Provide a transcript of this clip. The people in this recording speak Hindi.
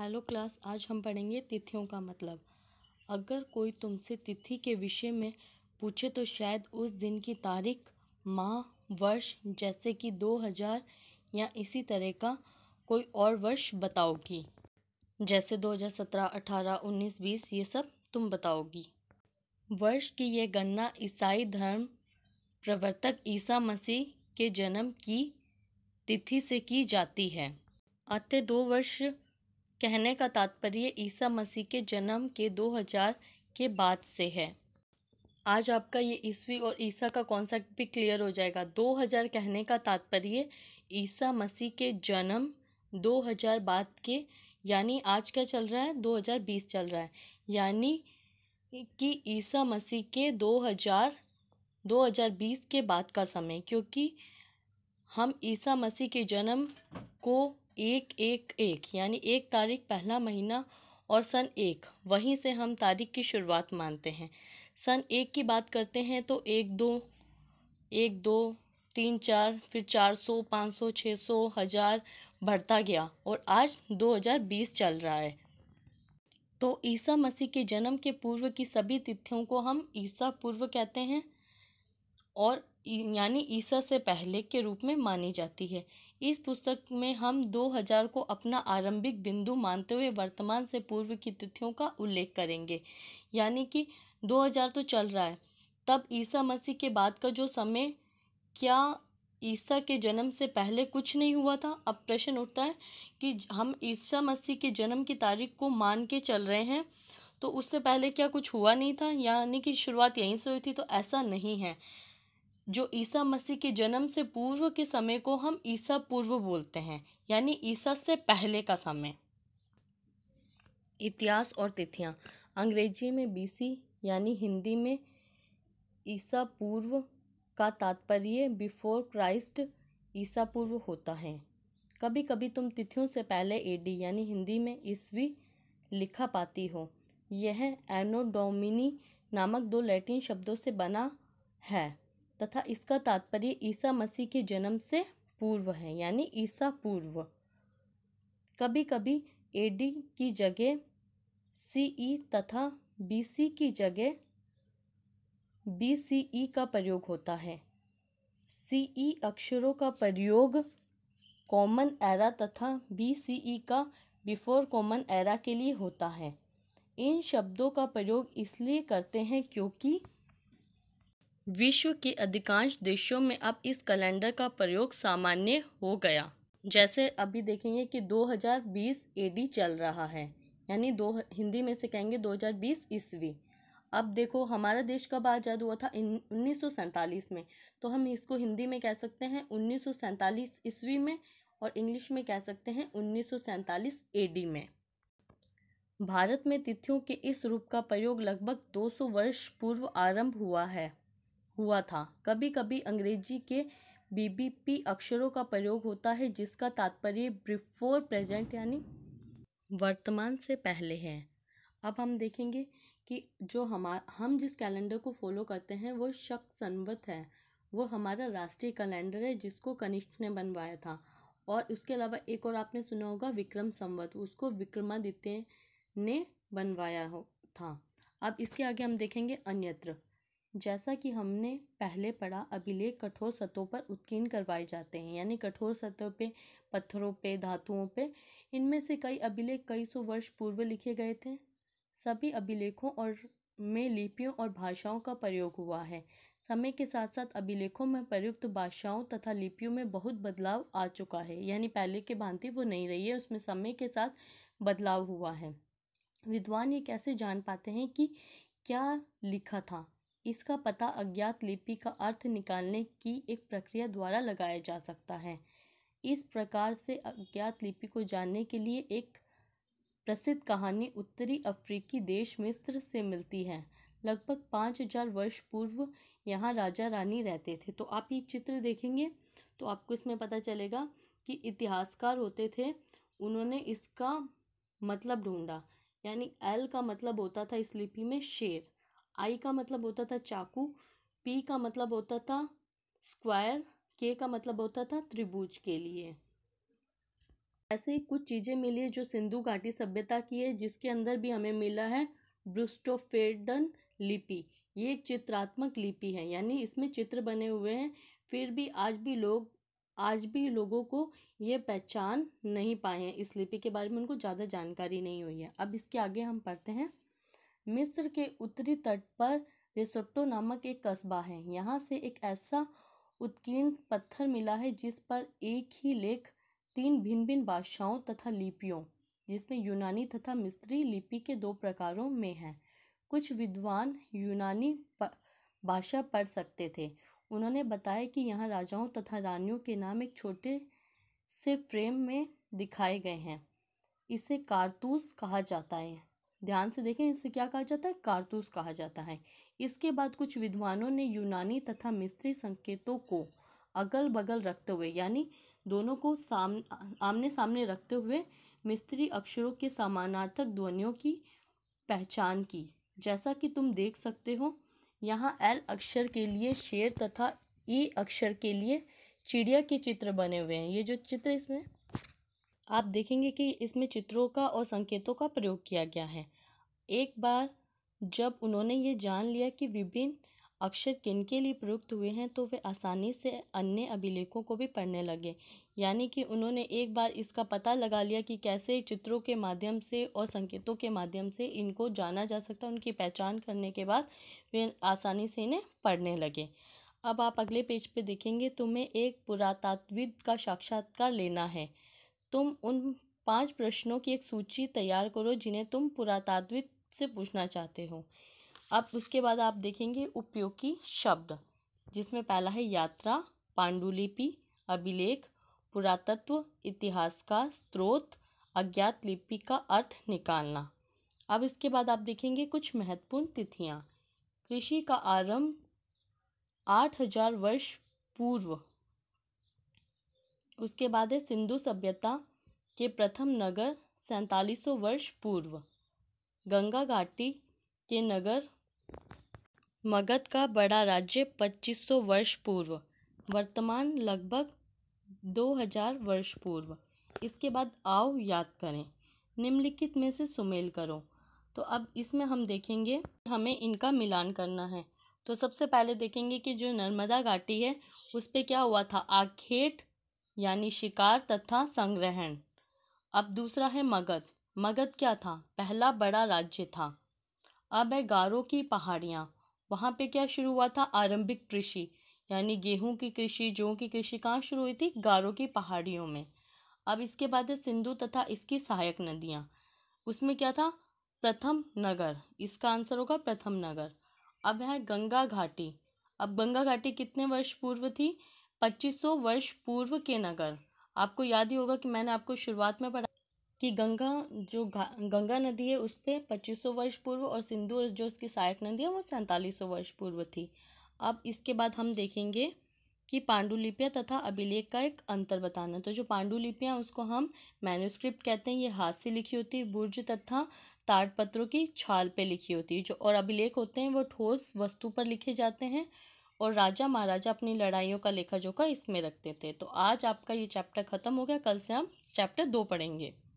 हेलो क्लास आज हम पढ़ेंगे तिथियों का मतलब अगर कोई तुमसे तिथि के विषय में पूछे तो शायद उस दिन की तारीख माह वर्ष जैसे कि 2000 या इसी तरह का कोई और वर्ष बताओगी जैसे 2017, 18, 19, 20 ये सब तुम बताओगी वर्ष की यह गणना ईसाई धर्म प्रवर्तक ईसा मसीह के जन्म की तिथि से की जाती है अतः दो वर्ष कहने का तात्पर्य ईसा मसीह के जन्म के 2000 के बाद से है आज आपका ये ईस्वी और ईसा का कॉन्सेप्ट भी क्लियर हो जाएगा 2000 कहने का तात्पर्य ईसा मसीह के जन्म 2000 बाद के यानी आज क्या चल रहा है 2020 चल रहा है यानी कि ईसा मसीह के 2000 2020 के बाद का समय क्योंकि हम ईसा मसीह के जन्म को एक एक एक यानी एक तारीख पहला महीना और सन एक वहीं से हम तारीख की शुरुआत मानते हैं सन एक की बात करते हैं तो एक दो एक दो तीन चार फिर चार सौ पाँच सौ छः सौ हज़ार बढ़ता गया और आज दो हज़ार बीस चल रहा है तो ईसा मसीह के जन्म के पूर्व की सभी तिथियों को हम ईसा पूर्व कहते हैं और यानी ईसा से पहले के रूप में मानी जाती है इस पुस्तक में हम 2000 को अपना आरंभिक बिंदु मानते हुए वर्तमान से पूर्व की तिथियों का उल्लेख करेंगे यानी कि 2000 तो चल रहा है तब ईसा मसीह के बाद का जो समय क्या ईसा के जन्म से पहले कुछ नहीं हुआ था अब प्रश्न उठता है कि हम ईसा मसीह के जन्म की तारीख को मान के चल रहे हैं तो उससे पहले क्या कुछ हुआ नहीं था यानी कि शुरुआत यहीं से हुई थी तो ऐसा नहीं है जो ईसा मसीह के जन्म से पूर्व के समय को हम ईसा पूर्व बोलते हैं यानी ईसा से पहले का समय इतिहास और तिथियाँ अंग्रेजी में बीसी यानी हिंदी में ईसा पूर्व का तात्पर्य बिफोर क्राइस्ट ईसा पूर्व होता है कभी कभी तुम तिथियों से पहले एडी यानी हिंदी में ईस्वी लिखा पाती हो यह एनोडोमिनी नामक दो लैटिन शब्दों से बना है तथा इसका तात्पर्य ईसा मसीह के जन्म से पूर्व है यानी ईसा पूर्व कभी कभी एडी की जगह सीई e तथा बीसी की जगह बीसीई e का प्रयोग होता है सीई e अक्षरों का प्रयोग कॉमन एरा तथा बीसीई का बिफोर कॉमन एरा के लिए होता है इन शब्दों का प्रयोग इसलिए करते हैं क्योंकि विश्व के अधिकांश देशों में अब इस कैलेंडर का प्रयोग सामान्य हो गया जैसे अभी देखेंगे कि 2020 एडी चल रहा है यानी दो हिंदी में से कहेंगे 2020 ईस्वी अब देखो हमारा देश कब आज़ाद हुआ था उन्नीस में तो हम इसको हिंदी में कह सकते हैं उन्नीस ईस्वी में और इंग्लिश में कह सकते हैं उन्नीस एडी में भारत में तिथियों के इस रूप का प्रयोग लगभग 200 वर्ष पूर्व आरंभ हुआ है हुआ था कभी कभी अंग्रेजी के बीबीपी अक्षरों का प्रयोग होता है जिसका तात्पर्य बिफोर प्रेजेंट यानी वर्तमान से पहले है अब हम देखेंगे कि जो हम हम जिस कैलेंडर को फॉलो करते हैं वो शक संवत है वो हमारा राष्ट्रीय कैलेंडर है जिसको कनिष्ठ ने बनवाया था और उसके अलावा एक और आपने सुना होगा विक्रम संवत उसको विक्रमादित्य ने बनवाया हो था अब इसके आगे हम देखेंगे अन्यत्र जैसा कि हमने पहले पढ़ा अभिलेख कठोर सतहों पर उत्कीर्ण करवाए जाते हैं यानी कठोर सतह पे पत्थरों पे धातुओं पे इनमें से कई अभिलेख कई सौ वर्ष पूर्व लिखे गए थे सभी अभिलेखों और में लिपियों और भाषाओं का प्रयोग हुआ है समय के साथ साथ अभिलेखों में प्रयुक्त भाषाओं तथा लिपियों में बहुत बदलाव आ चुका है यानी पहले के भांति वो नहीं रही है उसमें समय के साथ बदलाव हुआ है विद्वान ये कैसे जान पाते हैं कि क्या लिखा था इसका पता अज्ञात लिपि का अर्थ निकालने की एक प्रक्रिया द्वारा लगाया जा सकता है इस प्रकार से अज्ञात लिपि को जानने के लिए एक प्रसिद्ध कहानी उत्तरी अफ्रीकी देश मिस्र से मिलती है लगभग पाँच हजार वर्ष पूर्व यहाँ राजा रानी रहते थे तो आप ये चित्र देखेंगे तो आपको इसमें पता चलेगा कि इतिहासकार होते थे उन्होंने इसका मतलब ढूंढा यानी एल का मतलब होता था इस लिपि में शेर आई का मतलब होता था चाकू पी का मतलब होता था स्क्वायर के का मतलब होता था त्रिभुज के लिए ऐसे ही कुछ चीज़ें मिली है जो सिंधु घाटी सभ्यता की है जिसके अंदर भी हमें मिला है ब्रुस्टोफेडन लिपि ये एक चित्रात्मक लिपि है यानी इसमें चित्र बने हुए हैं फिर भी आज भी लोग आज भी लोगों को ये पहचान नहीं पाए हैं इस लिपि के बारे में उनको ज़्यादा जानकारी नहीं हुई है अब इसके आगे हम पढ़ते हैं मिस्र के उत्तरी तट पर रेसोटो नामक एक कस्बा है यहाँ से एक ऐसा उत्कीर्ण पत्थर मिला है जिस पर एक ही लेख तीन भिन्न भिन्न भाषाओं तथा लिपियों जिसमें यूनानी तथा मिस्री लिपि के दो प्रकारों में हैं कुछ विद्वान यूनानी भाषा पढ़ सकते थे उन्होंने बताया कि यहाँ राजाओं तथा रानियों के नाम एक छोटे से फ्रेम में दिखाए गए हैं इसे कारतूस कहा जाता है ध्यान से देखें इसे क्या कहा जाता है कारतूस कहा जाता है इसके बाद कुछ विद्वानों ने यूनानी तथा मिस्री संकेतों को अगल बगल रखते हुए यानी दोनों को साम आमने सामने रखते हुए मिस्त्री अक्षरों के समानार्थक ध्वनियों की पहचान की जैसा कि तुम देख सकते हो यहाँ एल अक्षर के लिए शेर तथा ई अक्षर के लिए चिड़िया के चित्र बने हुए हैं ये जो चित्र इसमें आप देखेंगे कि इसमें चित्रों का और संकेतों का प्रयोग किया गया है एक बार जब उन्होंने ये जान लिया कि विभिन्न अक्षर किन के लिए प्रयुक्त हुए हैं तो वे आसानी से अन्य अभिलेखों को भी पढ़ने लगे यानी कि उन्होंने एक बार इसका पता लगा लिया कि कैसे चित्रों के माध्यम से और संकेतों के माध्यम से इनको जाना जा सकता है उनकी पहचान करने के बाद वे आसानी से इन्हें पढ़ने लगे अब आप अगले पेज पे देखेंगे तुम्हें एक पुरातात्विद का साक्षात्कार लेना है तुम उन पांच प्रश्नों की एक सूची तैयार करो जिन्हें तुम पुरातात्विक से पूछना चाहते हो अब उसके बाद आप देखेंगे उपयोगी शब्द जिसमें पहला है यात्रा पांडुलिपि अभिलेख पुरातत्व इतिहास का स्रोत अज्ञात लिपि का अर्थ निकालना अब इसके बाद आप देखेंगे कुछ महत्वपूर्ण तिथियाँ कृषि का आरंभ आठ हजार वर्ष पूर्व उसके बाद है सिंधु सभ्यता के प्रथम नगर सैंतालीस सौ वर्ष पूर्व गंगा घाटी के नगर मगध का बड़ा राज्य 2500 वर्ष पूर्व वर्तमान लगभग 2000 वर्ष पूर्व इसके बाद आओ याद करें निम्नलिखित में से सुमेल करो तो अब इसमें हम देखेंगे हमें इनका मिलान करना है तो सबसे पहले देखेंगे कि जो नर्मदा घाटी है उस पर क्या हुआ था आखेट यानी शिकार तथा संग्रहण अब दूसरा है मगध मगध क्या था पहला बड़ा राज्य था अब है गारो की पहाड़ियाँ वहाँ पे क्या शुरू हुआ था आरंभिक कृषि यानी गेहूं की कृषि जौ की कृषि कहाँ शुरू हुई थी गारो की पहाड़ियों में अब इसके बाद है सिंधु तथा इसकी सहायक नदियाँ उसमें क्या था प्रथम नगर इसका आंसर होगा प्रथम नगर अब है गंगा घाटी अब गंगा घाटी कितने वर्ष पूर्व थी 2500 वर्ष पूर्व के नगर आपको याद ही होगा कि मैंने आपको शुरुआत में पढ़ा कि गंगा जो गंगा नदी है उस पर पच्चीस वर्ष पूर्व और सिंधु जो उसकी सहायक नदी है वो सैंतालीस वर्ष पूर्व थी अब इसके बाद हम देखेंगे कि पांडुलिपियाँ तथा अभिलेख का एक अंतर बताना तो जो पांडुलिपियाँ उसको हम मैन्यूस्क्रिप्ट कहते हैं ये हाथ से लिखी होती है बुर्ज तथा ताड़पत्रों की छाल पे लिखी होती है जो और अभिलेख होते हैं वो ठोस वस्तु पर लिखे जाते हैं और राजा महाराजा अपनी लड़ाइयों का लेखा जोखा इसमें रखते थे तो आज आपका ये चैप्टर ख़त्म हो गया कल से हम चैप्टर दो पढ़ेंगे